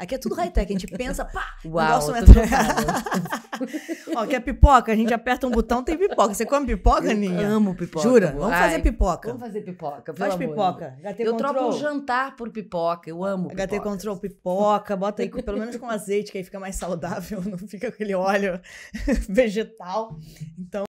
Aqui é tudo high-tech, a gente pensa, pá, Uau, o negócio é Ó, quer pipoca? A gente aperta um botão, tem pipoca. Você come pipoca, eu Ninha? Amo pipoca. Jura? Vamos Ai, fazer pipoca. Vamos fazer pipoca, Faz pipoca. HT eu troco um jantar por pipoca, eu amo pipoca. HT Control pipoca, bota aí com, pelo menos com azeite, que aí fica mais saudável, não fica aquele óleo vegetal. Então...